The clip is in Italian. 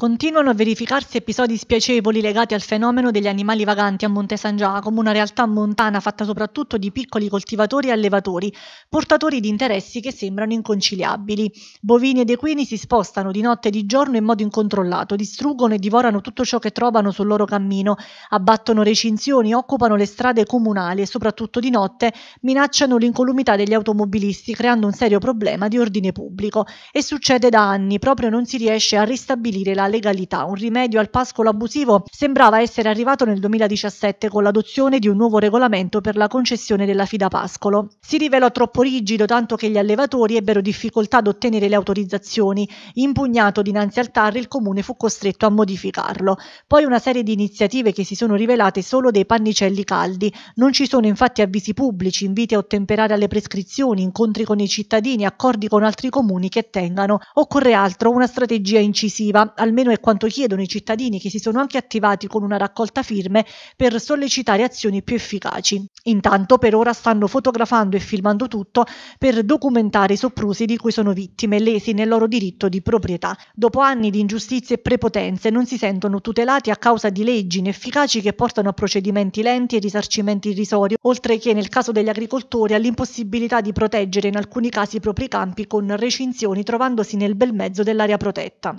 Continuano a verificarsi episodi spiacevoli legati al fenomeno degli animali vaganti a Monte San Giacomo, una realtà montana fatta soprattutto di piccoli coltivatori e allevatori, portatori di interessi che sembrano inconciliabili. Bovini ed equini si spostano di notte e di giorno in modo incontrollato, distruggono e divorano tutto ciò che trovano sul loro cammino, abbattono recinzioni, occupano le strade comunali e soprattutto di notte minacciano l'incolumità degli automobilisti, creando un serio problema di ordine pubblico. E succede da anni, proprio non si riesce a ristabilire la legalità. Un rimedio al pascolo abusivo sembrava essere arrivato nel 2017 con l'adozione di un nuovo regolamento per la concessione della fida pascolo. Si rivelò troppo rigido tanto che gli allevatori ebbero difficoltà ad ottenere le autorizzazioni. Impugnato dinanzi al TAR il comune fu costretto a modificarlo. Poi una serie di iniziative che si sono rivelate solo dei pannicelli caldi. Non ci sono infatti avvisi pubblici, inviti a ottemperare alle prescrizioni, incontri con i cittadini, accordi con altri comuni che tengano. Occorre altro, una strategia incisiva, almeno almeno è quanto chiedono i cittadini che si sono anche attivati con una raccolta firme per sollecitare azioni più efficaci. Intanto per ora stanno fotografando e filmando tutto per documentare i soprusi di cui sono vittime, lesi nel loro diritto di proprietà. Dopo anni di ingiustizie e prepotenze non si sentono tutelati a causa di leggi inefficaci che portano a procedimenti lenti e risarcimenti irrisori, oltre che nel caso degli agricoltori all'impossibilità di proteggere in alcuni casi i propri campi con recinzioni trovandosi nel bel mezzo dell'area protetta.